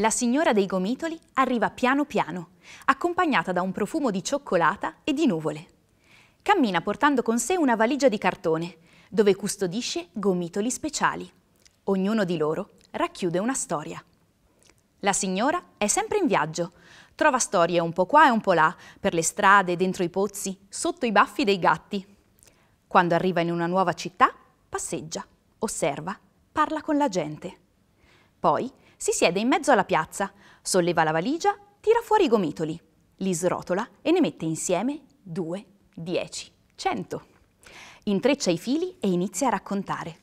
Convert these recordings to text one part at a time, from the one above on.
La signora dei gomitoli arriva piano piano, accompagnata da un profumo di cioccolata e di nuvole. Cammina portando con sé una valigia di cartone, dove custodisce gomitoli speciali. Ognuno di loro racchiude una storia. La signora è sempre in viaggio. Trova storie un po' qua e un po' là, per le strade, dentro i pozzi, sotto i baffi dei gatti. Quando arriva in una nuova città, passeggia, osserva, parla con la gente. Poi si siede in mezzo alla piazza, solleva la valigia, tira fuori i gomitoli, li srotola e ne mette insieme 2, 10, 100. Intreccia i fili e inizia a raccontare.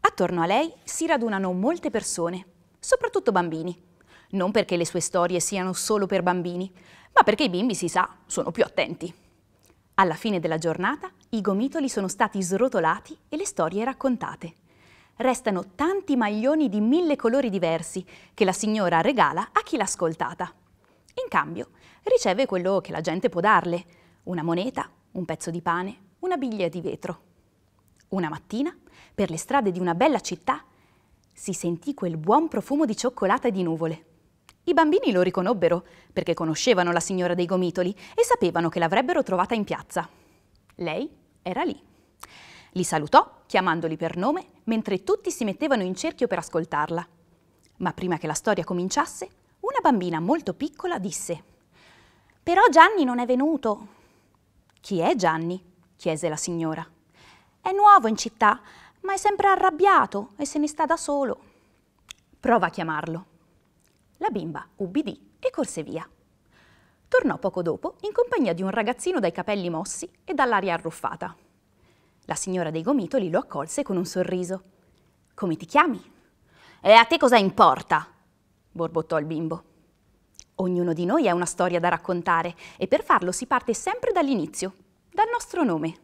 Attorno a lei si radunano molte persone, soprattutto bambini. Non perché le sue storie siano solo per bambini, ma perché i bimbi, si sa, sono più attenti. Alla fine della giornata i gomitoli sono stati srotolati e le storie raccontate restano tanti maglioni di mille colori diversi che la signora regala a chi l'ha ascoltata. In cambio riceve quello che la gente può darle, una moneta, un pezzo di pane, una biglia di vetro. Una mattina, per le strade di una bella città, si sentì quel buon profumo di cioccolata e di nuvole. I bambini lo riconobbero perché conoscevano la signora dei gomitoli e sapevano che l'avrebbero trovata in piazza. Lei era lì. Li salutò, chiamandoli per nome, mentre tutti si mettevano in cerchio per ascoltarla. Ma prima che la storia cominciasse, una bambina molto piccola disse «Però Gianni non è venuto». «Chi è Gianni?» chiese la signora. «È nuovo in città, ma è sempre arrabbiato e se ne sta da solo». «Prova a chiamarlo». La bimba ubbidì e corse via. Tornò poco dopo in compagnia di un ragazzino dai capelli mossi e dall'aria arruffata. La signora dei gomitoli lo accolse con un sorriso. Come ti chiami? E a te cosa importa? borbottò il bimbo. Ognuno di noi ha una storia da raccontare e per farlo si parte sempre dall'inizio, dal nostro nome.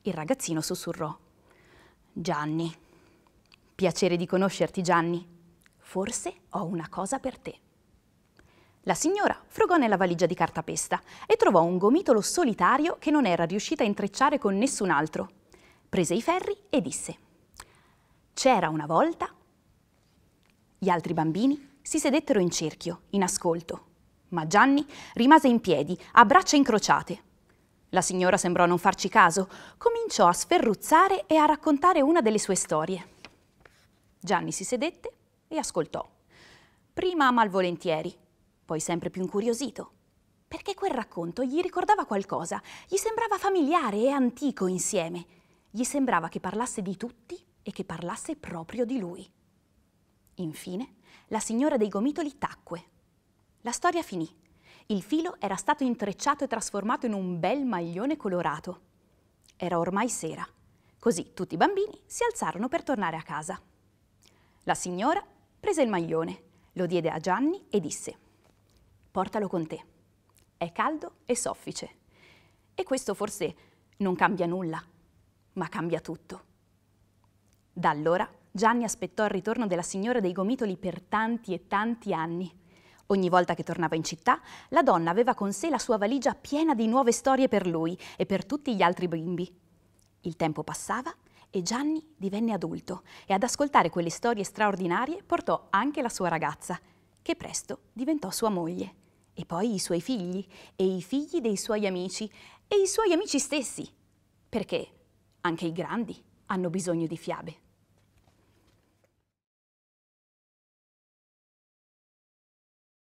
Il ragazzino sussurrò. Gianni. Piacere di conoscerti, Gianni. Forse ho una cosa per te. La signora frugò nella valigia di cartapesta e trovò un gomitolo solitario che non era riuscita a intrecciare con nessun altro. Prese i ferri e disse C'era una volta... Gli altri bambini si sedettero in cerchio, in ascolto, ma Gianni rimase in piedi, a braccia incrociate. La signora sembrò non farci caso, cominciò a sferruzzare e a raccontare una delle sue storie. Gianni si sedette e ascoltò, prima malvolentieri, poi sempre più incuriosito, perché quel racconto gli ricordava qualcosa, gli sembrava familiare e antico insieme, gli sembrava che parlasse di tutti e che parlasse proprio di lui. Infine, la signora dei gomitoli tacque. La storia finì. Il filo era stato intrecciato e trasformato in un bel maglione colorato. Era ormai sera. Così tutti i bambini si alzarono per tornare a casa. La signora prese il maglione, lo diede a Gianni e disse portalo con te. È caldo e soffice. E questo forse non cambia nulla, ma cambia tutto. Da allora Gianni aspettò il ritorno della signora dei gomitoli per tanti e tanti anni. Ogni volta che tornava in città, la donna aveva con sé la sua valigia piena di nuove storie per lui e per tutti gli altri bimbi. Il tempo passava e Gianni divenne adulto e ad ascoltare quelle storie straordinarie portò anche la sua ragazza, che presto diventò sua moglie, e poi i suoi figli, e i figli dei suoi amici, e i suoi amici stessi, perché anche i grandi hanno bisogno di fiabe.